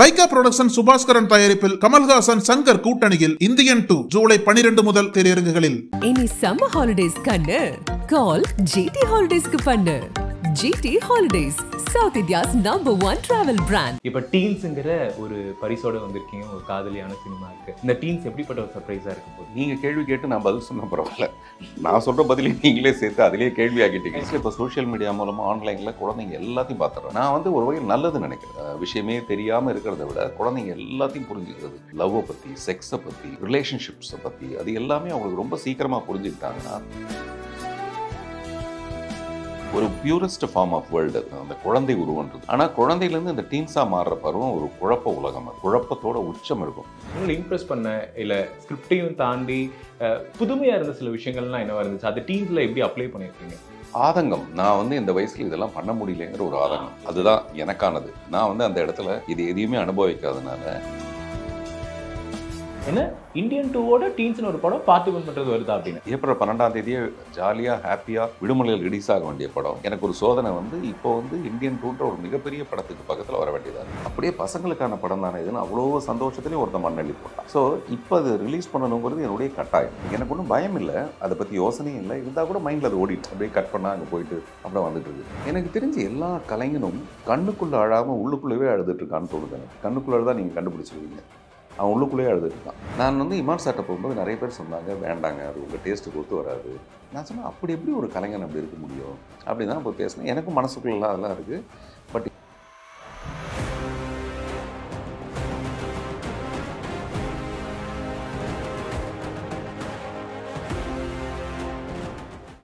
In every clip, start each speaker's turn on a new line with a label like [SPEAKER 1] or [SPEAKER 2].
[SPEAKER 1] Lyca production Subaskaran தயாரிப்பில் கமல்ஹாசன் சங்கர் கூட்டணியில் Indian two July பனிரெண்டு முதல் திரையரங்குகளில்
[SPEAKER 2] இனி சம்மர் ஹாலிடேஸ் கண்ணு கால் ஜிடி ஹாலிடேஸ்க்கு பண்ணு GT holidays South India's number one travel brand இப்போ டீன்ஸுங்கிற ஒரு பரிசோட வந்திருக்கீங்க ஒரு காதலியான சினிமா இருக்கு இந்த டீன்ஸ் எப்படிப்பட்ட ஒரு சர்ப்ரைஸாக இருக்கும் போது நீங்கள் கேள்வி கேட்டு நான் பதில் சொன்ன பரவாயில்ல நான் சொல்கிற பதிலையும் நீங்களே சேர்த்து அதுலேயே கேள்வி ஆகிட்டீங்க இப்போ சோஷியல்
[SPEAKER 1] மீடியா மூலமாக ஆன்லைனில் குழந்தைங்க எல்லாத்தையும் பார்த்துறேன் நான் வந்து ஒரு வகையில் நல்லது நினைக்கிறேன் விஷயமே தெரியாமல் இருக்கிறத விட குழந்தைங்க எல்லாத்தையும் புரிஞ்சுக்கிறது லவ்வை பற்றி செக்ஸை பற்றி ரிலேஷன்ஷிப்ஸை பற்றி அது எல்லாமே அவங்களுக்கு ரொம்ப சீக்கிரமாக புரிஞ்சுக்கிட்டாங்கன்னா ஒரு பியூரஸ்ட் ஃபார்ம் ஆஃப் வேர்ல்டு அந்த குழந்தை உருவன்றது ஆனால் குழந்தையிலேருந்து இந்த டீன்ஸாக மாறுற பருவம் ஒரு குழப்ப உலகம் குழப்பத்தோட உச்சம் இருக்கும்
[SPEAKER 2] உங்களை இம்ப்ரெஸ் பண்ண இல்லை ஸ்கிரிப்டையும் தாண்டி புதுமையாக இருந்த சில விஷயங்கள்லாம் என்னவா இருந்துச்சு அது டீன்ஸில் எப்படி அப்ளை பண்ணியிருக்கீங்க
[SPEAKER 1] ஆதங்கம் நான் வந்து இந்த வயசில் இதெல்லாம் பண்ண முடியலங்கிற ஒரு ஆதங்கம் அதுதான் எனக்கானது நான் வந்து அந்த இடத்துல இது எதையுமே அனுபவிக்காதனால
[SPEAKER 2] என்ன இந்தியன் டூவோட டீன்ஸ் ஒரு படம்
[SPEAKER 1] பார்த்து பண்றது வருதா அப்படின்னு ஏப்ரல் பன்னெண்டாம் தேதியே ஜாலியாக ஹாப்பியாக விடுமுறையில் ரிலீஸ் ஆக வேண்டிய படம் எனக்கு ஒரு சோதனை வந்து இப்போ வந்து இந்தியன் டூன்ற ஒரு மிகப்பெரிய படத்துக்கு பக்கத்தில் வர வேண்டியதாக அப்படியே பசங்களுக்கான படம் தானே இதுன்னு அவ்வளோ சந்தோஷத்துலேயும் ஒருத்த மண்ணள்ளி போட்டான் ஸோ இப்போ அது ரிலீஸ் பண்ணணுங்கிறது என்னுடைய கட்டாயம் எனக்கு ஒன்றும் பயம் இல்லை அதை பற்றி யோசனையும் இல்லை இருந்தால் கூட மைண்டில் அது ஓடிட்டு அப்படியே கட் பண்ணால் அங்கே போயிட்டு அப்படியே வந்துட்டு இருக்கு எனக்கு தெரிஞ்சு எல்லா கலைஞனும் கண்ணுக்குள்ளே அழாமல் உள்ளுக்குள்ளவே அழுதுட்டு இருக்கான்னு தோணுது எனக்கு கண்ணுக்குள்ளே தான் நீங்கள் கண்டுபிடிச்சிருவீங்க அவன் உள்ளுக்குள்ளேயே அழுதுட்டான் நான் வந்து இமான் சாட்டை போகும்போது நிறைய பேர் சொன்னாங்க வேண்டாங்க அது உங்கள் டேஸ்ட்டு கொடுத்து வராது நான் சொன்னேன் அப்படி எப்படி ஒரு கலைஞன் அப்படி இருக்க முடியும் அப்படி தான் இப்போ பேசினேன் எனக்கும் மனசுக்குள்ளே அதெல்லாம் இருக்குது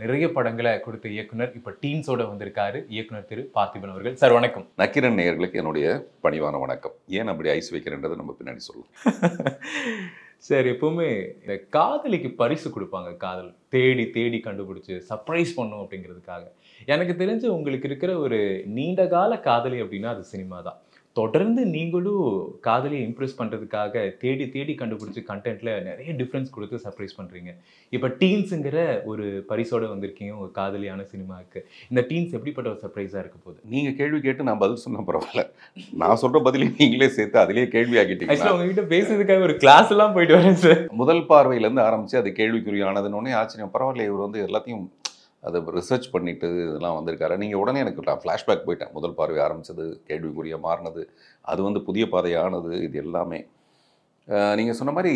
[SPEAKER 2] நிறைய படங்களை கொடுத்த இயக்குனர் இப்போ டீன்ஸோட வந்திருக்காரு இயக்குனர் திரு பார்த்திபன் அவர்கள் சார் வணக்கம்
[SPEAKER 1] நக்கிரன் நேயர்களுக்கு என்னுடைய பணிவான வணக்கம்
[SPEAKER 2] ஏன் அப்படி ஐஸ் வைக்கிறேன்றதை நம்ம பின்னாடி சொல்லலாம் சார் எப்பவுமே இந்த காதலிக்கு பரிசு கொடுப்பாங்க காதல் தேடி தேடி கண்டுபிடிச்சு சர்ப்ரைஸ் பண்ணும் அப்படிங்கிறதுக்காக எனக்கு தெரிஞ்சு உங்களுக்கு இருக்கிற ஒரு நீண்ட கால காதலி அப்படின்னா அது சினிமா தான் தொடர்ந்து நீங்களும் காதலியை இம்ப்ரெஸ் பண்ணுறதுக்காக தேடி தேடி கண்டுபிடிச்ச கண்டென்ட்டில் நிறைய டிஃப்ரென்ஸ் கொடுத்து சர்ப்ரைஸ் பண்ணுறீங்க இப்போ டீன்ஸுங்கிற ஒரு பரிசோடு வந்திருக்கீங்க உங்கள் காதலியான சினிமாவுக்கு இந்த டீன்ஸ் எப்படிப்பட்ட ஒரு சர்ப்ரைஸாக இருக்க போகுது நீங்கள் கேள்வி கேட்டு நான் பதில் சொன்ன பரவாயில்ல நான் சொல்கிற பதிலையும் நீங்களே
[SPEAKER 1] சேர்த்து அதிலேயே கேள்வி ஆக்கிட்டீங்க ஆக்சுவலாக
[SPEAKER 2] உங்ககிட்ட பேசுறதுக்காக ஒரு கிளாஸ் எல்லாம்
[SPEAKER 1] போயிட்டு வரேன் சார் முதல் பார்வையிலேருந்து ஆரம்பித்து அது கேள்விக்குறியானதுன்னு ஆச்சரியம் பரவாயில்ல இவர் வந்து எல்லாத்தையும் அதை ரிசர்ச் பண்ணிட்டு இதெல்லாம் வந்திருக்காரு நீங்கள் உடனே எனக்கு நான் ஃப்ளாஷ்பேக் போயிட்டேன் முதல் பார்வை ஆரம்பித்தது கேள்விக்குரிய மாறினது அது வந்து புதிய பாதையானது இது எல்லாமே நீங்கள் சொன்ன மாதிரி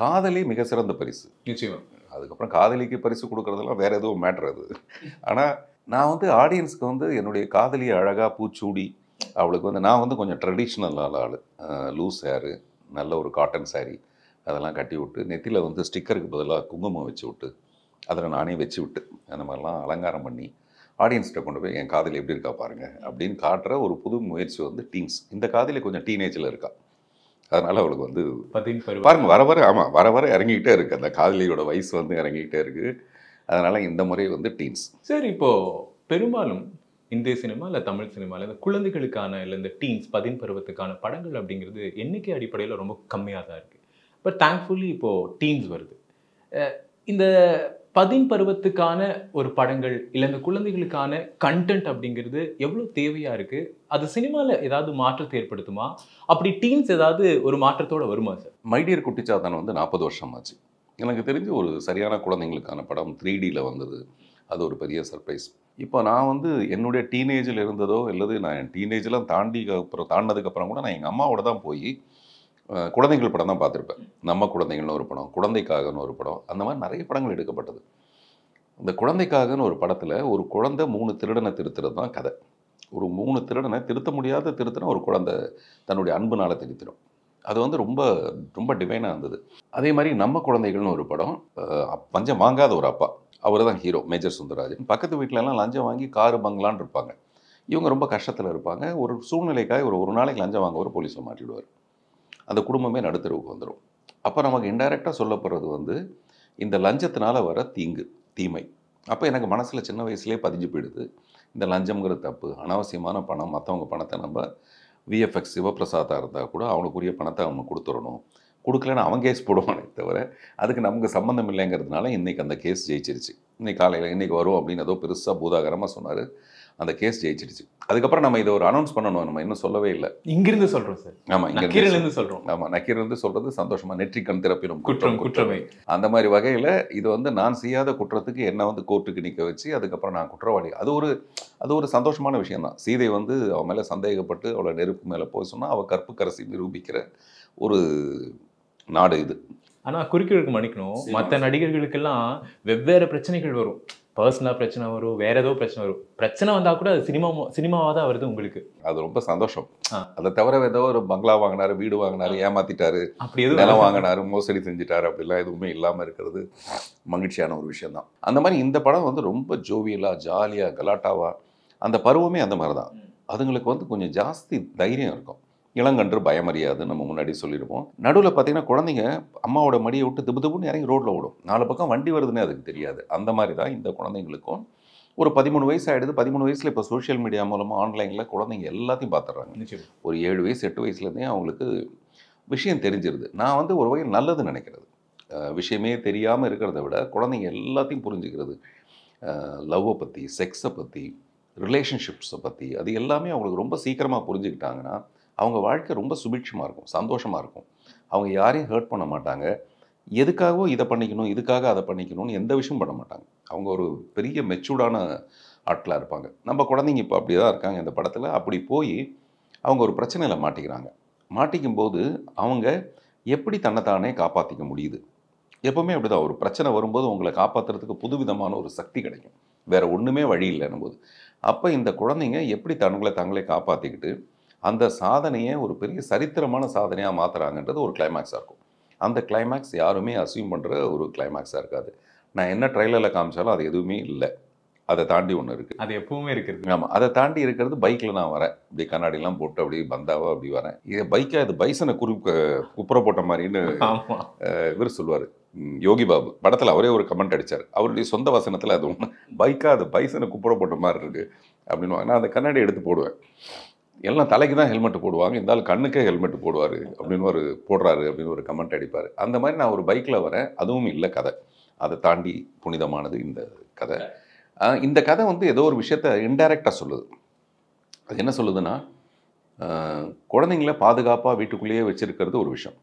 [SPEAKER 1] காதலி மிக சிறந்த பரிசு நிச்சயம் அதுக்கப்புறம் காதலிக்கு பரிசு கொடுக்குறதெல்லாம் வேறு எதுவும் மேட்ரு அது ஆனால் நான் வந்து ஆடியன்ஸ்க்கு வந்து என்னுடைய காதலியை அழகாக பூச்சூடி அவளுக்கு வந்து நான் வந்து கொஞ்சம் ட்ரெடிஷ்னல் ஆள் லூஸ் ஹேரு நல்ல ஒரு காட்டன் சாரீ அதெல்லாம் கட்டி விட்டு நெத்தியில் வந்து ஸ்டிக்கருக்கு பதிலாக குங்குமம் வச்சு விட்டு அதில் நானே வச்சு விட்டு அந்த மாதிரிலாம் அலங்காரம் பண்ணி ஆடியன்ஸ்கிட்ட கொண்டு போய் என் காதலி எப்படி இருக்கா பாருங்கள் அப்படின்னு காட்டுற ஒரு புது முயற்சி வந்து டீன்ஸ் இந்த காதலி கொஞ்சம் டீனேஜில் இருக்கா அதனால் அவளுக்கு வந்து பாருங்கள் வர வர ஆமாம் வர வர இறங்கிக்கிட்டே இருக்குது அந்த காதலியோட வயசு வந்து இறங்கிக்கிட்டே இருக்குது அதனால் இந்த முறை வந்து டீன்ஸ்
[SPEAKER 2] சரி இப்போது பெரும்பாலும் இந்திய சினிமா இல்லை தமிழ் சினிமாவில் இந்த குழந்தைகளுக்கான இல்லை இந்த டீன்ஸ் பதின் பருவத்துக்கான படங்கள் அப்படிங்கிறது எண்ணிக்கை அடிப்படையில் ரொம்ப கம்மியாக தான் இருக்குது பட் தேங்க்ஃபுல்லி இப்போது டீன்ஸ் வருது இந்த பதின் பருவத்துக்கான ஒரு படங்கள் இல்லை இந்த குழந்தைகளுக்கான கண்டென்ட் அப்படிங்கிறது எவ்வளோ தேவையாக இருக்குது அது சினிமாவில் ஏதாவது மாற்றத்தை ஏற்படுத்துமா அப்படி டீன்ஸ் ஏதாவது ஒரு மாற்றத்தோடு வருமா சார்
[SPEAKER 1] மைடியர் குட்டிச்சாதான் வந்து நாற்பது வருஷம் ஆச்சு எனக்கு தெரிஞ்சு ஒரு சரியான குழந்தைங்களுக்கான படம் த்ரீ டியில் வந்தது அது ஒரு பெரிய சர்ப்ரைஸ் இப்போ நான் வந்து என்னுடைய டீனேஜில் இருந்ததோ இல்லது நான் என் டீனேஜெலாம் தாண்டி அப்புறம் தாண்டினதுக்கப்புறம் கூட நான் எங்கள் அம்மாவோட தான் போய் குழந்தைகள் படம் தான் பார்த்துருப்பேன் நம்ம குழந்தைகள்னு ஒரு படம் குழந்தைக்காகன்னு ஒரு படம் அந்த மாதிரி நிறைய படங்கள் எடுக்கப்பட்டது இந்த குழந்தைக்காகன்னு ஒரு படத்தில் ஒரு குழந்தை மூணு திருடனை திருத்துறது தான் கதை ஒரு மூணு திருடனை திருத்த முடியாத திருத்தின ஒரு குழந்தை தன்னுடைய அன்புனால் திருத்திடும் அது வந்து ரொம்ப ரொம்ப டிவைனாக இருந்தது அதே மாதிரி நம்ம குழந்தைகள்னு ஒரு படம் பஞ்சம் வாங்காத ஒரு அப்பா அவர் தான் ஹீரோ மேஜர் சுந்தரராஜன் பக்கத்து வீட்டிலலாம் லஞ்சம் வாங்கி காரு பங்களான்னு இருப்பாங்க இவங்க ரொம்ப கஷ்டத்தில் இருப்பாங்க ஒரு சூழ்நிலைக்காக ஒரு ஒரு நாளைக்கு லஞ்சம் வாங்க ஒரு போலீஸில் மாட்டிவிடுவார் அந்த குடும்பமே நடுத்தருவுக்கு வந்துடும் அப்போ நமக்கு இன்டைரக்டாக சொல்லப்படுறது வந்து இந்த லஞ்சத்தினால் வர தீங்கு தீமை அப்போ எனக்கு மனசில் சின்ன வயசுலேயே பதிஞ்சு போயிடுது இந்த லஞ்சம்ங்கிற தப்பு அனாவசியமான பணம் மற்றவங்க பணத்தை நம்ம விஎஃப்எக்ஸ் சிவபிரசாதாக இருந்தால் கூட அவனுக்குரிய பணத்தை அவங்க கொடுத்துடணும் கொடுக்கலன்னு அவன் கேஸ் போடுவானே தவிர அதுக்கு நமக்கு சம்மந்தம் இல்லைங்கிறதுனால இன்றைக்கி அந்த கேஸ் ஜெயிச்சிருச்சு இன்றைக்கி காலையில் இன்றைக்கி வரும் அப்படின்னு ஏதோ பெருசாக பூதாகரமாக சொன்னார் அந்த கேஸ் ஜெயிச்சிருச்சு அதுக்கப்புறம் நம்ம இதை ஒரு அனௌன்ஸ் பண்ணணும் நம்ம இன்னும் சொல்லவே இல்லை
[SPEAKER 2] இங்கிருந்து சொல்கிறோம் சார் ஆமாம் இங்கிருந்து சொல்கிறோம்
[SPEAKER 1] ஆமாம் நக்கீரிலிருந்து சொல்கிறது சந்தோஷமாக நெற்றிக்கண் திறப்பிடும் குற்றம் குற்றமே அந்த மாதிரி வகையில் இது வந்து நான் செய்யாத குற்றத்துக்கு என்ன வந்து கோர்ட்டுக்கு நிற்க வச்சு அதுக்கப்புறம் நான் குற்றவாளி அது ஒரு அது ஒரு சந்தோஷமான விஷயம் தான் சீதை வந்து அவன் மேலே சந்தேகப்பட்டு அவளை நெருப்பு மேலே போய் சொன்னால் அவள் கற்பு கரசி நிரூபிக்கிற ஒரு நாடு இது
[SPEAKER 2] ஆனால் குறுக்கிழக்கு மன்னிக்கணும் மற்ற நடிகர்களுக்கெல்லாம் வெவ்வேறு பிரச்சனைகள் வரும் பர்சனலாக பிரச்சனை வரும் வேற ஏதோ பிரச்சனை வரும் பிரச்சனை வந்தால் கூட அது சினிமா சினிமாவாக தான் வருது உங்களுக்கு அது ரொம்ப சந்தோஷம் அதை தவிர ஏதோ ஒரு
[SPEAKER 1] பங்களா வாங்கினாரு வீடு வாங்கினாரு ஏமாத்திட்டாரு அப்படி எதுவும் நிலம் வாங்கினாரு மோசடி செஞ்சுட்டாரு அப்படிலாம் எதுவுமே இல்லாமல் இருக்கிறது மகிழ்ச்சியான ஒரு விஷயம் தான் அந்த மாதிரி இந்த படம் வந்து ரொம்ப ஜோவியலாக ஜாலியாக கலாட்டாவாக அந்த பருவமே அந்த மாதிரி தான் அதுங்களுக்கு வந்து கொஞ்சம் ஜாஸ்தி தைரியம் இருக்கும் இளங்கன்று பயமறியாது நம்ம முன்னாடி சொல்லிடுவோம் நடுவில் பார்த்தீங்கன்னா குழந்தைங்க அம்மாவோட மடியை விட்டு திபு திபுன்னு இறங்கி ரோட்டில் ஓடும் நாலு பக்கம் வண்டி வருதுன்னே அதுக்கு தெரியாது அந்த மாதிரி தான் இந்த குழந்தைங்களுக்கும் ஒரு பதிமூணு வயசு ஆகிடுது பதிமூணு வயசில் இப்போ சோஷியல் மீடியா மூலமாக ஆன்லைனில் குழந்தைங்க எல்லாத்தையும் பார்த்துட்றாங்க ஒரு ஏழு வயசு எட்டு வயசுலேருந்தே அவங்களுக்கு விஷயம் தெரிஞ்சிருது நான் வந்து ஒரு வகையில் நல்லது நினைக்கிறது விஷயமே தெரியாமல் இருக்கிறத விட குழந்தைங்க எல்லாத்தையும் புரிஞ்சுக்கிறது லவ்வை பற்றி செக்ஸை பற்றி ரிலேஷன்ஷிப்ஸை பற்றி அது எல்லாமே அவங்களுக்கு ரொம்ப சீக்கிரமாக புரிஞ்சுக்கிட்டாங்கன்னா அவங்க வாழ்க்கை ரொம்ப சுபிட்சமாக இருக்கும் சந்தோஷமாக இருக்கும் அவங்க யாரையும் ஹர்ட் பண்ண மாட்டாங்க எதுக்காகவோ இதை பண்ணிக்கணும் இதுக்காக அதை பண்ணிக்கணும்னு எந்த விஷயம் பண்ண மாட்டாங்க அவங்க ஒரு பெரிய மெச்சூர்டான ஆட்களாக இருப்பாங்க நம்ம குழந்தைங்க இப்போ அப்படி தான் இருக்காங்க இந்த படத்தில் அப்படி போய் அவங்க ஒரு பிரச்சனையில் மாட்டிக்கிறாங்க மாட்டிக்கும் போது அவங்க எப்படி தன்னைத்தானே காப்பாற்றிக்க முடியுது எப்போவுமே அப்படி தான் ஒரு பிரச்சனை வரும்போது உங்களை காப்பாற்றுறதுக்கு புதுவிதமான ஒரு சக்தி கிடைக்கும் வேறு ஒன்றுமே வழி இல்லைன்னும் போது அப்போ இந்த குழந்தைங்க எப்படி தங்களை தங்களே காப்பாற்றிக்கிட்டு அந்த சாதனையை ஒரு பெரிய சரித்திரமான சாதனையாக மாற்றுறாங்கன்றது ஒரு கிளைமேக்ஸாக இருக்கும் அந்த கிளைமேக்ஸ் யாருமே அசியூம் பண்ணுற ஒரு கிளைமேக்ஸாக இருக்காது நான் என்ன ட்ரெயிலரில் காமிச்சாலும் அது எதுவுமே இல்லை அதை தாண்டி ஒன்று இருக்குது
[SPEAKER 2] அது எப்பவுமே இருக்கிறது ஆமாம் அதை
[SPEAKER 1] தாண்டி இருக்கிறது பைக்கில் நான் வரேன் இப்படி கண்ணாடிலாம் போட்டு அப்படி பந்தாவா அப்படி வரேன் இது பைக்காக இது பைசனை குறி குப்புற போட்ட மாதிரின்னு இவர் சொல்லுவார் யோகி பாபு படத்தில் அவரே ஒரு கமெண்ட் அடித்தார் அவருடைய சொந்த வசனத்தில் அது ஒன்று பைக்காக அது பைசனை குப்புற போட்ட மாதிரி இருக்குது அப்படின்னு நான் அந்த கண்ணாடி எடுத்து போடுவேன் எல்லாம் தலைக்கு தான் ஹெல்மெட் போடுவாங்க இருந்தாலும் கண்ணுக்கே ஹெல்மெட் போடுவார் அப்படின்னு ஒரு போடுறாரு அப்படின்னு ஒரு கமெண்ட் அடிப்பார் அந்த மாதிரி நான் ஒரு பைக்கில் வரேன் அதுவும் இல்லை கதை அதை தாண்டி புனிதமானது இந்த கதை இந்த கதை வந்து ஏதோ ஒரு விஷயத்த இன்டைரக்டாக சொல்லுது அது என்ன சொல்லுதுன்னா குழந்தைங்கள பாதுகாப்பாக வீட்டுக்குள்ளேயே வச்சுருக்கிறது ஒரு விஷயம்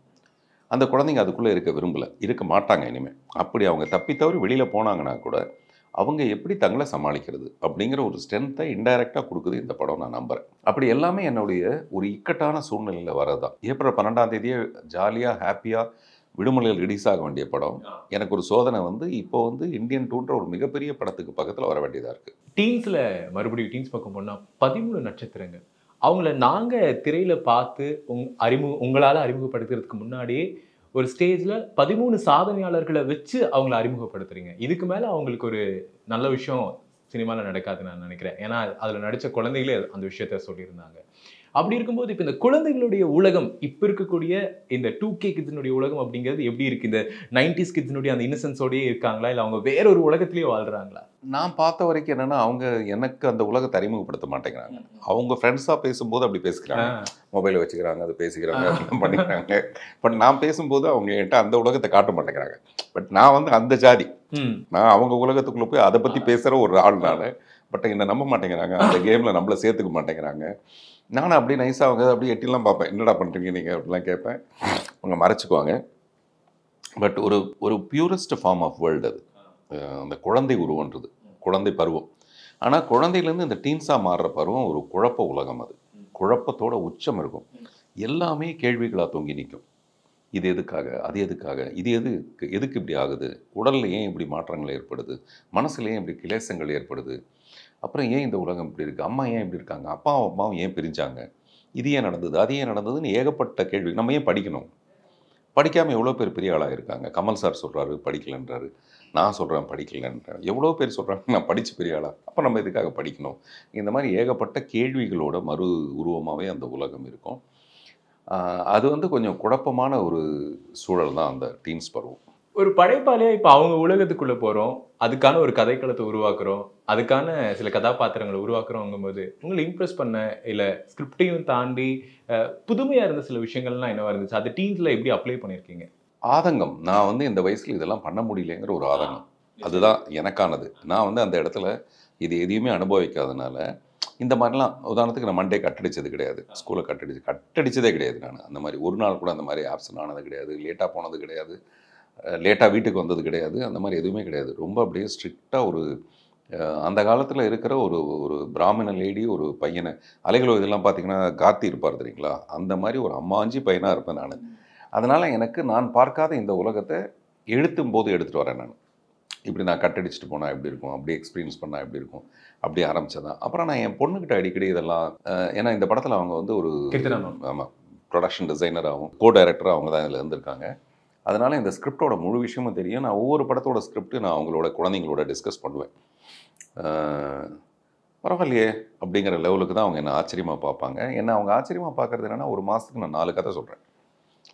[SPEAKER 1] அந்த குழந்தைங்க அதுக்குள்ளே இருக்க விரும்பலை இருக்க மாட்டாங்க இனிமேல் அப்படி அவங்க தப்பி தவறி வெளியில் போனாங்கன்னா கூட அவங்க எப்படி தங்களை சமாளிக்கிறது அப்படிங்கிற ஒரு ஸ்ட்ரென்த்தை இன்டைரக்டாக கொடுக்குது இந்த படம் நான் நம்புகிறேன் அப்படி எல்லாமே என்னுடைய ஒரு இக்கட்டான சூழ்நிலையில் தான் ஏப்ரல் பன்னெண்டாம் தேதியே ஜாலியாக ஹாப்பியாக விடுமுறையில் ரிலீஸ் ஆக வேண்டிய படம் எனக்கு ஒரு சோதனை வந்து இப்போ வந்து இந்தியன் டூன்ற ஒரு மிகப்பெரிய படத்துக்கு பக்கத்தில் வர வேண்டியதாக இருக்குது
[SPEAKER 2] டீன்ஸில் மறுபடியும் டீன்ஸ் பக்கம் போனால் பதிமூணு நட்சத்திரங்கள் அவங்கள நாங்கள் திரையில் பார்த்து உங் அறிமுக உங்களால் அறிமுகப்படுத்துறதுக்கு முன்னாடியே ஒரு ஸ்டேஜில் பதிமூணு சாதனையாளர்களை வச்சு அவங்கள அறிமுகப்படுத்துறீங்க இதுக்கு மேலே அவங்களுக்கு ஒரு நல்ல விஷயம் சினிமாவில் நடக்காது நான் நினைக்கிறேன் ஏன்னா அதில் நடித்த குழந்தைகளே அந்த விஷயத்த சொல்லியிருந்தாங்க அப்படி இருக்கும்போது இப்போ இந்த குழந்தைகளுடைய உலகம் இப்போ இருக்கக்கூடிய இந்த டூ கே கிட்ஸினுடைய உலகம் அப்படிங்கிறது எப்படி இருக்குது இந்த நைன்டிஸ் கிட்ஸினுடைய அந்த இன்னசென்ஸோடயே இருக்காங்களா இல்லை அவங்க வேற ஒரு உலகத்திலேயே வாழ்கிறாங்களா
[SPEAKER 1] நான் பார்த்த வரைக்கும் என்னென்னா அவங்க எனக்கு அந்த உலகத்தை அறிமுகப்படுத்த மாட்டேங்கிறாங்க அவங்க ஃப்ரெண்ட்ஸாக பேசும்போது அப்படி பேசுகிறாங்க மொபைலை வச்சுக்கிறாங்க அதை பேசிக்கிறாங்க அதெல்லாம் பண்ணிக்கிறாங்க பட் நான் பேசும்போது அவங்க என்கிட்ட அந்த உலகத்தை காட்ட மாட்டேங்கிறாங்க பட் நான் வந்து அந்த ஜாதி நான் அவங்க உலகத்துக்குள்ளே போய் அதை பற்றி பேசுகிற ஒரு ஆள் நான் பட் என்னை நம்ப மாட்டேங்கிறாங்க அந்த கேமில் நம்மளை சேர்த்துக்க மாட்டேங்கிறாங்க நானும் அப்படியே நைஸாக அவங்க அப்படியே எட்டிலாம் பார்ப்பேன் என்னடா பண்ணுறீங்க நீங்கள் அப்படிலாம் கேட்பேன் அவங்க மறைச்சிக்குவாங்க பட் ஒரு ஒரு பியூரஸ்ட் ஃபார்ம் ஆஃப் வேர்ல்டு அது அந்த குழந்தை உருவன்றது குழந்தை பருவம் ஆனால் குழந்தையிலேருந்து இந்த டீன்ஸாக மாறுற பருவம் ஒரு குழப்ப உலகம் அது குழப்பத்தோட உச்சம் இருக்கும் எல்லாமே கேள்விகளாக தொங்கி நிற்கும் இது எதுக்காக அது எதுக்காக இது எதுக்கு எதுக்கு இப்படி ஆகுது உடல்ல ஏன் இப்படி மாற்றங்கள் ஏற்படுது மனசுலேயும் இப்படி கிளேசங்கள் ஏற்படுது அப்புறம் ஏன் இந்த உலகம் இப்படி இருக்குது அம்மா ஏன் இப்படி இருக்காங்க அப்பாவும் அம்மாவும் ஏன் பிரிஞ்சாங்க இது ஏன் நடந்தது அது ஏன் நடந்ததுன்னு ஏகப்பட்ட கேள்வி நம்ம ஏன் படிக்கணும் படிக்காமல் எவ்வளோ பேர் பெரிய ஆளாக இருக்காங்க கமல் சார் சொல்கிறாரு படிக்கலைன்றாரு நான் சொல்கிறேன் படிக்கலைன்றார் எவ்வளோ பேர் சொல்கிறாங்க நான் படித்து பெரிய ஆளாக அப்போ நம்ம இதுக்காக படிக்கணும் இந்த மாதிரி ஏகப்பட்ட கேள்விகளோட மறு உருவமாகவே அந்த உலகம் இருக்கும் அது வந்து கொஞ்சம் குழப்பமான ஒரு சூழல் தான் அந்த டீம்ஸ் பருவம்
[SPEAKER 2] ஒரு படைப்பாளியாக இப்போ அவங்க உலகத்துக்குள்ளே போகிறோம் அதுக்கான ஒரு கதைக்களத்தை உருவாக்குறோம் அதுக்கான சில கதாபாத்திரங்களை உருவாக்குறோங்கும் உங்களை இம்ப்ரெஸ் பண்ண இல்லை ஸ்கிரிப்டையும் தாண்டி புதுமையாக இருந்த சில விஷயங்கள்லாம் என்னவா இருந்துச்சு அது டீன்ஸில் எப்படி அப்ளை பண்ணியிருக்கீங்க
[SPEAKER 1] ஆதங்கம் நான் வந்து இந்த வயசில் இதெல்லாம் பண்ண முடியலங்கிற ஒரு ஆதங்கம் அதுதான் எனக்கானது நான் வந்து அந்த இடத்துல இது எதையுமே அனுபவிக்காதனால இந்த மாதிரிலாம் உதாரணத்துக்கு நான் மண்டே கட்டடிச்சது கிடையாது ஸ்கூலை கட்டடிச்சு கட்டடிச்சதே கிடையாது நான் அந்த மாதிரி ஒரு நாள் கூட அந்த மாதிரி ஆப்சன் ஆனது கிடையாது லேட்டாக போனது கிடையாது லேட்டாக வீட்டுக்கு வந்தது கிடையாது அந்த மாதிரி எதுவுமே கிடையாது ரொம்ப அப்படியே ஸ்ட்ரிக்டாக ஒரு அந்த காலத்தில் இருக்கிற ஒரு ஒரு பிராமண லேடி ஒரு பையனை அலைகளோ இதெல்லாம் பார்த்தீங்கன்னா காத்தி இருப்பார் தெரியுங்களா அந்த மாதிரி ஒரு அம்மாஞ்சி பையனாக இருப்பேன் நான் அதனால் எனக்கு நான் பார்க்காத இந்த உலகத்தை எழுத்தும் போது எடுத்துகிட்டு வரேன் நான் இப்படி நான் கட்டடிச்சிட்டு போனால் எப்படி இருக்கும் அப்படி எக்ஸ்பீரியன்ஸ் பண்ணால் எப்படி இருக்கும் அப்படி ஆரம்பித்ததான் அப்புறம் நான் என் பொண்ணுக்கிட்ட அடிக்கடி இதெல்லாம் ஏன்னா இந்த படத்தில் அவங்க வந்து ஒரு ஆமாம் ப்ரொடக்ஷன் டிசைனராகவும் கோ டைரக்டராக அவங்க தான் இதில் இருந்திருக்காங்க அதனால் இந்த ஸ்கிரிப்டோட முழு விஷயமும் தெரியும் நான் ஒவ்வொரு படத்தோட ஸ்கிரிப்ட்டு நான் அவங்களோட குழந்தைங்களோட டிஸ்கஸ் பண்ணுவேன் பரவாயில்லையே அப்படிங்கிற லெவலுக்கு தான் அவங்க என்ன ஆச்சரியமாக பார்ப்பாங்க என்ன அவங்க ஆச்சரியமாக பார்க்குறது என்னென்னா ஒரு மாதத்துக்கு நான் நாலு கதை சொல்கிறேன்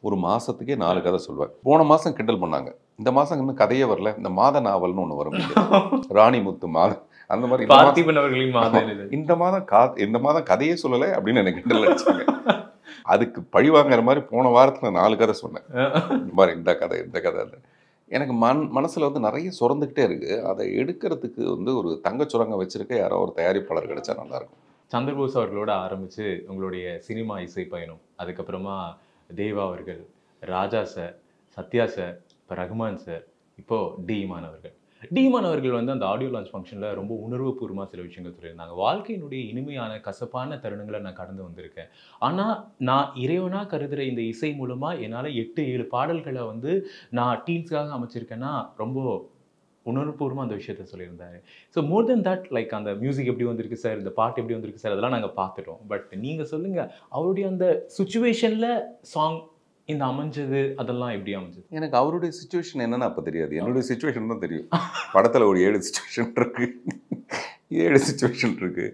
[SPEAKER 1] ஒரு மாதத்துக்கே நாலு கதை சொல்லுவேன் போன மாதம் கிண்டல் பண்ணாங்க இந்த மாதம் இன்னும் கதையே வரல இந்த மாத நாவல்னு ஒன்று வரும் ராணி முத்து மாதம் அந்த மாதிரி இந்த மாதம் இந்த மாதம் கா இந்த மாதம் கதையே சொல்லலை அப்படின்னு எனக்கு கிண்டல் அடிச்சாங்க அதுக்கு பழி வாங்குற மாதிரி போன வாரத்தில் நாலு கதை சொன்னேன் இந்த மாதிரி இந்த கதை இந்த கதை எனக்கு மன் மனசில் வந்து நிறைய சுரந்துக்கிட்டே இருக்குது அதை எடுக்கிறதுக்கு வந்து ஒரு தங்க சுரங்கம் வச்சுருக்க யாரோ ஒரு தயாரிப்பாளர்
[SPEAKER 2] கிடைச்சா நல்லாயிருக்கும் சந்திரபோஸ் அவர்களோட ஆரம்பித்து உங்களுடைய சினிமா இசை பயணம் அதுக்கப்புறமா தேவா அவர்கள் ராஜா சார் சத்யா சார் இப்போ ரகுமான் சார் இப்போது டி இமான் அவர்கள் டீமான் அவர்கள் வந்து அந்த ஆடியோ லான்ச் ஃபங்க்ஷனில் ரொம்ப உணர்வுபூர்வமாக சில விஷயங்கள் சொல்லியிருந்தாங்க வாழ்க்கையினுடைய இனிமையான கசப்பான தருணங்களை நான் கடந்து வந்திருக்கேன் ஆனால் நான் இறைவனாக கருதுகிற இந்த இசை மூலமாக என்னால் எட்டு ஏழு பாடல்களை வந்து நான் டீன்ஸ்க்காக அமைச்சிருக்கேன்னா ரொம்ப உணர்வுபூர்வமாக அந்த விஷயத்த சொல்லியிருந்தார் so more then that like அந்த மியூசிக் எப்படி வந்திருக்கு சார் இந்த பாட்டு எப்படி வந்திருக்கு சார் அதெல்லாம் நாங்கள் பார்த்துட்டோம் பட் நீங்கள் சொல்லுங்கள் அவருடைய அந்த சுச்சுவேஷனில் சாங் இந்த அமைஞ்சது அதெல்லாம் எப்படி அமைஞ்சது
[SPEAKER 1] எனக்கு அவருடைய சுச்சுவேஷன் என்னன்னு அப்போ தெரியாது என்னுடைய சுச்சுவேஷன் தான் தெரியும் படத்தில் ஒரு ஏழு சுச்சுவேஷன் இருக்கு ஏழு சுச்சுவேஷன் இருக்கு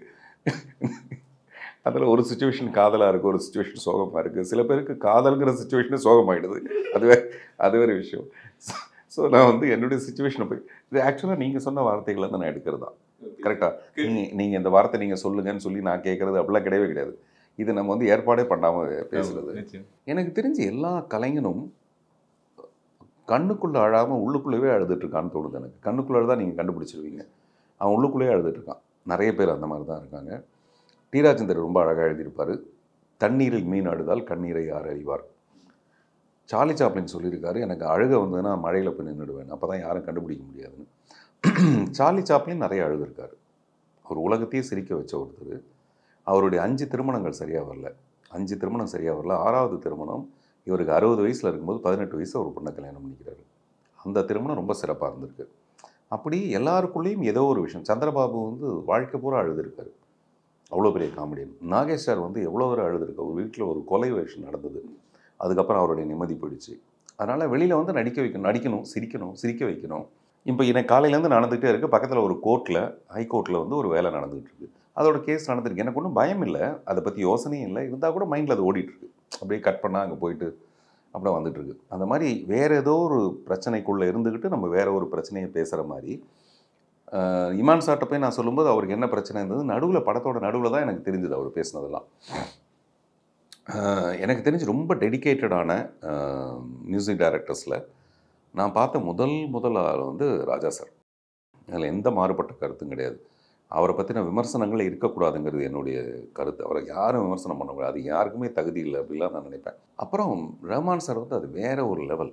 [SPEAKER 1] அதில் ஒரு சுச்சுவேஷன் காதலாக இருக்குது ஒரு சுச்சுவேஷன் சோகமாக இருக்குது சில பேருக்கு காதலுங்கிற சுச்சுவேஷனே சோகமாயிடுது அதுவே அது வேறு விஷயம் ஸோ நான் வந்து என்னுடைய சுச்சுவேஷனை போய் இது ஆக்சுவலாக நீங்கள் சொன்ன வார்த்தைகளை தான் நான் எடுக்கிறது தான் கரெக்டாக நீங்கள் நீங்கள் இந்த வார்த்தை நீங்கள் சொல்லுங்கன்னு சொல்லி நான் கேட்குறது அப்படிலாம் கிடையவே கிடையாது இது நம்ம வந்து ஏற்பாடே பண்ணாமல் பேசுகிறது எனக்கு தெரிஞ்சு எல்லா கலைஞனும் கண்ணுக்குள்ளே அழாமல் உள்ளுக்குள்ளவே அழுதுட்டுருக்கான்னு தோணுது எனக்கு கண்ணுக்குள்ளே தான் நீங்கள் கண்டுபிடிச்சிருவீங்க அவன் உள்ளுக்குள்ளேயே அழுதுட்டுருக்கான் நிறைய பேர் அந்த மாதிரி தான் இருக்காங்க டீராஜேந்தர் ரொம்ப அழகாக எழுதியிருப்பார் தண்ணீரில் மீன் அழுதால் கண்ணீரை யார் அறிவார் சாலி சாப்ளின் சொல்லியிருக்காரு எனக்கு அழுக நான் மழையில் போய் நின்றுடுவேன் அப்போ தான் யாரும் கண்டுபிடிக்க முடியாதுன்னு சாலி சாப்ளின் நிறைய அழுதுருக்காரு அவர் உலகத்தையே சிரிக்க வச்ச ஒருத்தர் அவருடைய அஞ்சு திருமணங்கள் சரியாக வரல அஞ்சு திருமணம் சரியாக வரல ஆறாவது திருமணம் இவருக்கு அறுபது வயசில் இருக்கும்போது பதினெட்டு வயசில் ஒரு பொண்ணை கல்யாணம் பண்ணிக்கிறாரு அந்த திருமணம் ரொம்ப சிறப்பாக இருந்திருக்கு அப்படி எல்லாருக்குள்ளேயும் ஏதோ ஒரு விஷயம் சந்திரபாபு வந்து வாழ்க்கை பூரா அழுதுருக்காரு அவ்வளோ பெரிய காமெடியன் நாகேஷ் சார் வந்து எவ்வளோ தூரம் அழுதுருக்காரு ஒரு வீட்டில் ஒரு கொலை வேஷம் நடந்தது அதுக்கப்புறம் அவருடைய நிம்மதி போயிடுச்சு அதனால் வெளியில் வந்து நடிக்க வைக்கணும் நடிக்கணும் சிரிக்கணும் சிரிக்க வைக்கணும் இப்போ எனக்கு காலையிலேருந்து நடந்துகிட்டே இருக்குது பக்கத்தில் ஒரு கோர்ட்டில் ஹைகோர்ட்டில் வந்து ஒரு வேலை நடந்துகிட்டு இருக்குது அதோட கேஸ் நடந்துருக்கு எனக்கு ஒன்றும் பயம் இல்லை அதை பற்றி யோசனையும் இல்லை இருந்தால் கூட மைண்டில் அது ஓடிட்டுருக்கு அப்படியே கட் பண்ணால் அங்கே போயிட்டு அப்படியே வந்துட்டுருக்கு அந்த மாதிரி வேறு ஏதோ ஒரு பிரச்சனைக்குள்ளே இருந்துக்கிட்டு நம்ம வேறு ஒரு பிரச்சனையை பேசுகிற மாதிரி இமான் சார்ட்ட போய் நான் சொல்லும்போது அவருக்கு என்ன பிரச்சனை இருந்தது நடுவில் படத்தோட நடுவில் தான் எனக்கு தெரிஞ்சது அவர் பேசினதெல்லாம் எனக்கு தெரிஞ்சு ரொம்ப டெடிக்கேட்டடான மியூசிக் டைரக்டர்ஸில் நான் பார்த்த முதல் முதல் வந்து ராஜா சார் அதில் எந்த மாறுபட்ட கருத்தும் கிடையாது அவரை பற்றின விமர்சனங்கள் இருக்கக்கூடாதுங்கிறது என்னுடைய கருத்து அவரை யாரும் விமர்சனம் பண்ணக்கூடாது அது யாருக்குமே தகுதி இல்லை அப்படிலாம் நான் நினைப்பேன் அப்புறம் ரஹ்மான் சார் வந்து அது வேற ஒரு லெவல்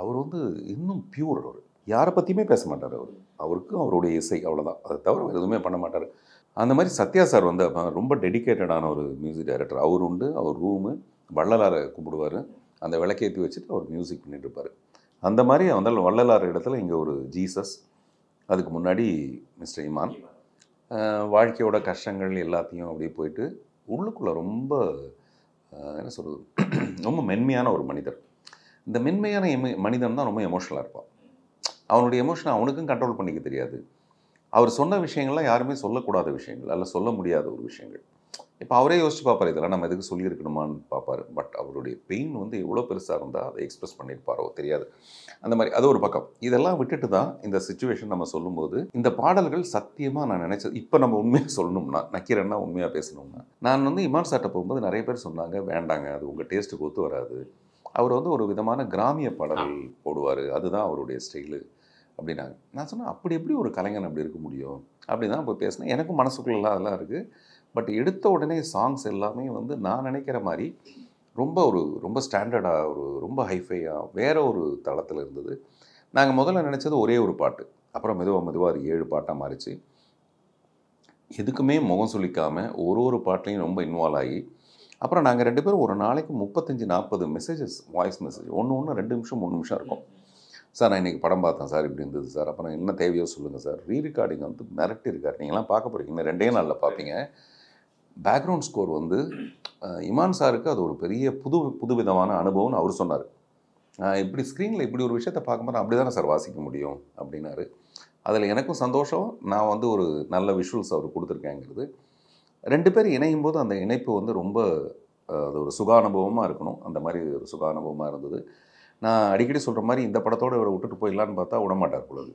[SPEAKER 1] அவர் வந்து இன்னும் பியூர் அவர் யாரை பற்றியுமே பேச மாட்டார் அவர் அவருக்கும் அவருடைய இசை அவ்வளோதான் அதை தவிர எதுவுமே பண்ண மாட்டார் அந்த மாதிரி சத்யா சார் வந்து ரொம்ப டெடிக்கேட்டடான ஒரு மியூசிக் டைரக்டர் அவர் உண்டு அவர் ரூமு வள்ளலாரை கூப்பிடுவார் அந்த விளக்கேற்றி வச்சுட்டு அவர் மியூசிக் பண்ணிட்டு இருப்பார் அந்த மாதிரி வந்தால் வள்ளலார் இடத்துல இங்கே ஒரு ஜீசஸ் அதுக்கு முன்னாடி மிஸ்டர் இமான் வாழ்க்கையோட கஷ்டங்கள் எல்லாத்தையும் அப்படியே போயிட்டு உள்ளுக்குள்ளே ரொம்ப என்ன சொல்கிறது ரொம்ப மென்மையான ஒரு மனிதர் இந்த மென்மையான எம மனிதன் தான் ரொம்ப எமோஷனலாக இருப்பான் அவனுடைய எமோஷனை அவனுக்கும் கண்ட்ரோல் பண்ணிக்க தெரியாது அவர் சொன்ன விஷயங்கள்லாம் யாருமே சொல்லக்கூடாத விஷயங்கள் அல்ல சொல்ல முடியாத ஒரு விஷயங்கள் இப்போ அவரே யோசிச்சு பார்ப்பார் இதெல்லாம் நம்ம எதுக்கு சொல்லியிருக்கணுமான்னு பார்ப்பார் பட் அவருடைய பெயின் வந்து எவ்வளோ பெருசாக இருந்தால் அதை எக்ஸ்பிரஸ் பண்ணியிருப்பாரோ தெரியாது அந்த மாதிரி அது ஒரு பக்கம் இதெல்லாம் விட்டுட்டு தான் இந்த சுச்சுவேஷன் நம்ம சொல்லும்போது இந்த பாடல்கள் சத்தியமாக நான் நினச்சது இப்போ நம்ம உண்மையாக சொல்லணும்னா நக்கீரன்னா உண்மையாக பேசணும்னா நான் வந்து இமான் சாட்டை போகும்போது நிறைய பேர் சொன்னாங்க வேண்டாங்க அது உங்கள் டேஸ்ட்டுக்கு ஒத்து வராது அவர் வந்து ஒரு விதமான கிராமிய பாடல் போடுவார் அதுதான் அவருடைய ஸ்டைலு அப்படின்னாங்க நான் சொன்னேன் அப்படி எப்படி ஒரு கலைஞன் அப்படி இருக்க முடியும் அப்படி தான் போய் பேசினேன் எனக்கும் மனசுக்குள்ளெல்லாம் அதெல்லாம் இருக்குது பட் எடுத்த உடனே சாங்ஸ் எல்லாமே வந்து நான் நினைக்கிற மாதிரி ரொம்ப ஒரு ரொம்ப ஸ்டாண்டர்டாக ஒரு ரொம்ப ஹைஃபையாக வேறு ஒரு தளத்தில் இருந்தது நாங்கள் முதல்ல நினச்சது ஒரே ஒரு பாட்டு அப்புறம் மெதுவாக மெதுவாக அது ஏழு பாட்டாக மாறிச்சு எதுக்குமே முகம் சொல்லிக்காமல் ஒரு ஒரு பாட்லேயும் ரொம்ப இன்வால்வ் ஆகி அப்புறம் நாங்கள் ரெண்டு பேரும் ஒரு நாளைக்கு முப்பத்தஞ்சு நாற்பது மெசேஜஸ் வாய்ஸ் மெசேஜ் ஒன்று ஒன்று ரெண்டு நிமிஷம் மூணு நிமிஷம் இருக்கும் சார் நான் இன்றைக்கி படம் பார்த்தேன் சார் இப்படி இருந்தது சார் அப்புறம் என்ன தேவையோ சொல்லுங்கள் சார் ரீ வந்து மிரட்டி இருக்கார் நீங்களாம் பார்க்க போகிறீங்க ரெண்டே நாளில் பார்ப்பீங்க பேக்ரவுண்ட் ஸ்கோர் வந்து இமான் சாருக்கு அது ஒரு பெரிய புது புதுவிதமான அனுபவம்னு அவர் சொன்னார் இப்படி ஸ்க்ரீனில் இப்படி ஒரு விஷயத்தை பார்க்கும்போது அப்படி தானே சார் வாசிக்க முடியும் அப்படின்னாரு அதில் எனக்கும் சந்தோஷம் நான் வந்து ஒரு நல்ல விஷுவல்ஸ் அவர் கொடுத்துருக்கேங்கிறது ரெண்டு பேர் இணையும் போது அந்த இணைப்பு வந்து ரொம்ப அது ஒரு சுக அனுபவமாக இருக்கணும் அந்த மாதிரி ஒரு சுக அனுபவமாக இருந்தது நான் அடிக்கடி சொல்கிற மாதிரி இந்த படத்தோடு இவரை விட்டுட்டு போயிடலான்னு பார்த்தா விடமாட்டார் பொழுது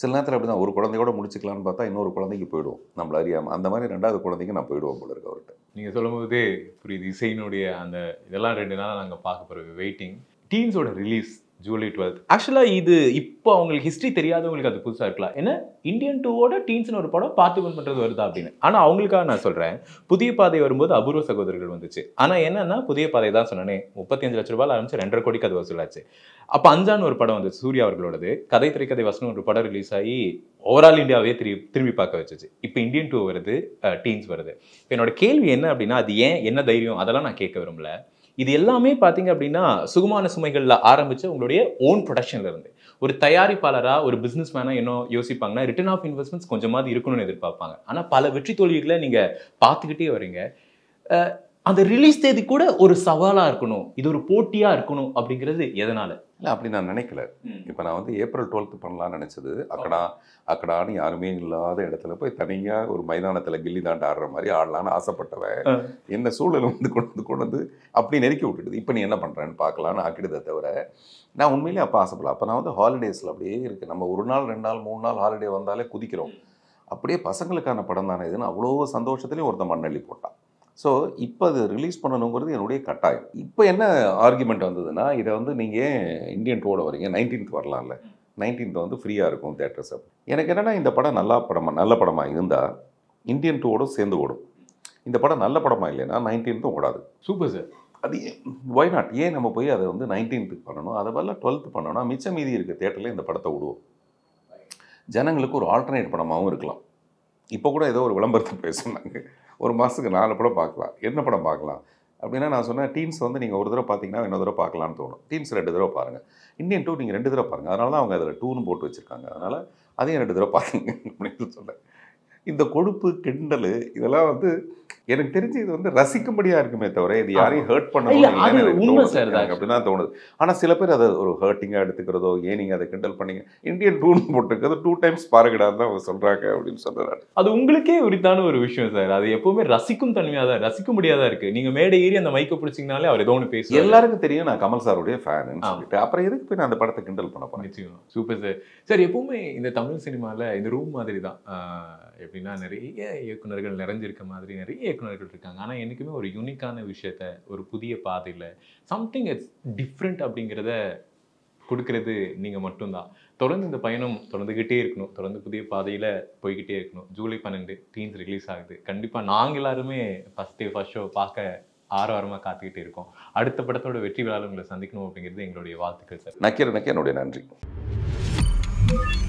[SPEAKER 1] சில நேரத்தில் அப்படி தான் ஒரு குழந்தையோட முடிச்சுக்கலாம்னு பார்த்தா இன்னொரு குழந்தைக்கு போயிடுவோம் நம்மள அறியாமல் அந்த மாதிரி ரெண்டாவது குழந்தைக்கு நான் போயிடுவோம் போல இருக்க அவர்கிட்ட
[SPEAKER 2] நீங்கள் சொல்லும்போது புரியுது இசையினுடைய அந்த இதெல்லாம் ரெண்டு நாளாக நாங்கள் பார்க்க போகிறது வெயிட்டிங் டீன்ஸோட ரிலீஸ் ஜூலை டுவெல்த் ஆக்சுவலாக இது இப்போ அவங்களுக்கு ஹிஸ்ட்ரி தெரியாதவங்களுக்கு அது புதுசாக இருக்கலாம் ஏன்னா இந்தியன் டூவோட டீன்ஸ்னு ஒரு படம் பார்த்து கொண்டு பண்ணுறது வருதா அப்படின்னு ஆனால் அவங்களுக்காக நான் சொல்கிறேன் புதிய பாதை வரும்போது அபூர்வ சகோதரர்கள் வந்துச்சு ஆனால் என்னன்னா புதிய பாதை தான் சொன்னேன் முப்பத்தஞ்சு லட்ச ரூபாயில் ஆரம்பிச்சு ரெண்டரை கோடிக்கு அது வசூலாச்சு அப்போ அஞ்சான்னு ஒரு படம் வந்துச்சு சூர்யா அவர்களோடது கதை திரைக்கதை வசனம் ஒரு படம் ரிலீஸ் ஆகி ஓவரால் இந்தியாவே திரும்பி திரும்பி பார்க்க வச்சுச்சு இப்போ இந்தியன் டூ வருது டீன்ஸ் வருது என்னோட கேள்வி என்ன அப்படின்னா அது ஏன் என்ன தைரியம் அதெல்லாம் நான் கேட்க விரும்பல இது எல்லாமே பார்த்தீங்க அப்படின்னா சுகமான சுமைகளில் ஆரம்பித்த உங்களுடைய ஓன் ப்ரொடக்ஷனில் இருந்து ஒரு தயாரிப்பாளராக ஒரு பிஸ்னஸ் மேனாக என்ன யோசிப்பாங்கன்னா ரிட்டர்ன் ஆஃப் இன்வெஸ்ட்மெண்ட்ஸ் கொஞ்சமாவது இருக்கணும்னு எதிர்பார்ப்பாங்க ஆனால் பல வெற்றி தோல்விகளை நீங்கள் பார்த்துக்கிட்டே வரீங்க அந்த ரிலீஸ் தேதி கூட ஒரு சவாலாக இருக்கணும் இது ஒரு போட்டியாக இருக்கணும் அப்படிங்கிறது எதனால் இல்லை அப்படி நான் நினைக்கல இப்போ நான் வந்து ஏப்ரல் டுவெல்த்து
[SPEAKER 1] பண்ணலான்னு நினச்சது அக்கடா அக்கடான்னு யாருமே இல்லாத இடத்துல போய் தனியாக ஒரு மைதானத்தில் கில்லி தாண்டு ஆடுற மாதிரி ஆடலான்னு ஆசைப்பட்டவன் என்ன சூழலும் வந்து கொண்டு கொண்டு வந்து அப்படி நெருக்கி விட்டுடுது இப்போ நீ என்ன பண்ணுறேன்னு பார்க்கலான்னு ஆக்கிடுதே தவிர நான் உண்மையிலே அப்போ ஆசைப்படல அப்போ நான் வந்து ஹாலிடேஸில் அப்படியே இருக்குது நம்ம ஒரு நாள் ரெண்டு நாள் மூணு நாள் ஹாலிடே வந்தாலே குதிக்கிறோம் அப்படியே பசங்களுக்கான படம் தானே இதுன்னு அவ்வளோ சந்தோஷத்துலேயும் ஒருத்தன் மண்ணள்ளி போட்டான் ஸோ இப்போ அது ரிலீஸ் பண்ணணுங்கிறது என்னுடைய கட்டாயம் இப்போ என்ன ஆர்குமெண்ட் வந்ததுன்னா இதை வந்து நீங்கள் இந்தியன் டூவோட வரீங்க நைன்டீன்த் வரலாம்ல நைன்டீன்த் வந்து ஃப்ரீயாக இருக்கும் தேட்டர்ஸ் எனக்கு என்னென்னா இந்த படம் நல்லா படமாக நல்ல படமாக இருந்தால் இந்தியன் டூவோடு சேர்ந்து ஓடும் இந்த படம் நல்ல படமாக இல்லைன்னா நைன்டீன்த்தும் ஓடாது சூப்பர் சார் அது ஒய் நாட் ஏன் நம்ம போய் அதை வந்து நைன்டீன்த்துக்கு பண்ணணும் அதை வரல டுவெல்த்து பண்ணோன்னா மிச்சம் மீதி இருக்க தேட்டரில் இந்த படத்தை விடுவோம் ஜனங்களுக்கு ஒரு ஆல்டர்னேட் படமாகவும் இருக்கலாம் இப்போ கூட ஏதோ ஒரு விளம்பரத்தை பேசுனாங்க ஒரு மாதத்துக்கு நாலு படம் பார்க்கலாம் என்ன படம் பார்க்கலாம் அப்படின்னா நான் சொன்னேன் டீன்ஸ் வந்து நீங்கள் ஒரு தடவை பார்த்தீங்கன்னா இன்னொரு தடவை பார்க்கலான்னு தோணும் டீன்ஸ் ரெண்டு தடவை பாருங்கள் இந்தியன் டூ நீங்கள் ரெண்டு தடவை பாருங்கள் அதனால தான் அவங்க அதில் டூனு போட்டு வச்சுருக்காங்க அதனால் அதையும் ரெண்டு தடவை பார்க்குங்க அப்படின்னு சொல்கிறேன் இந்த கொழுப்பு கிண்டல் இதெல்லாம் வந்து எனக்கு தெரிஞ்சு இது வந்து ரசிக்கும்படியா இருக்குமே தவிர இது யாரையும் ஹர்ட் பண்ண அப்படிதான் தோணுது ஆனா சில பேர் அதை ஒரு ஹர்ட்டிங்கா எடுத்துக்கிறதோ ஏன் நீங்க அதை கிண்டல் பண்ணீங்க இந்தியன் டூன் போட்டுக்கிறது டூ டைம்ஸ் பாருங்கடா தான் அவங்க சொல்றாங்க அப்படின்னு சொல்றாரு
[SPEAKER 2] அது உங்களுக்கே உரித்தான ஒரு விஷயம் சார் அது எப்பவுமே ரசிக்கும் தன்மையா தான் ரசிக்க தான் இருக்கு நீங்க மேடை ஏறி அந்த மைக்க பிடிச்சிங்கனாலே அவர் ஏதோ ஒன்று பேசும் எல்லாருக்கும் தெரியும் நான் கமல் சாருடைய ஃபேன் சொல்லிட்டு அப்புறம் எதுக்கு போய் நான் அந்த படத்தை கிண்டல் பண்ண போறேன் சூப்பர் சார் சார் எப்பவுமே இந்த தமிழ் சினிமாவில் இந்த ரூம் மாதிரி தான் எப்படின்னா நிறைய இயக்குநர்கள் நிறைஞ்சிருக்க மாதிரி நிறைய இயக்குநர்கள் இருக்காங்க ஆனால் என்றைக்குமே ஒரு யூனிக்கான விஷயத்த ஒரு புதிய பாதையில் சம்திங் இட்ஸ் டிஃப்ரெண்ட் அப்படிங்கிறத கொடுக்கறது நீங்கள் மட்டும்தான் தொடர்ந்து இந்த பயணம் தொடர்ந்துக்கிட்டே இருக்கணும் தொடர்ந்து புதிய பாதையில் போய்கிட்டே இருக்கணும் ஜூலை பன்னெண்டு டீன்ஸ் ரிலீஸ் ஆகுது கண்டிப்பாக நாங்கள் எல்லாருமே ஃபஸ்ட் டே ஃபஸ்ட் ஷோ பார்க்க ஆரவாரமாக காத்துக்கிட்டே இருக்கோம் அடுத்த படத்தோட வெற்றி விழாவில் உங்களை சந்திக்கணும் அப்படிங்கிறது எங்களுடைய வாழ்த்துக்கள் சார் நக்கீர்
[SPEAKER 1] நக்கி என்னுடைய நன்றி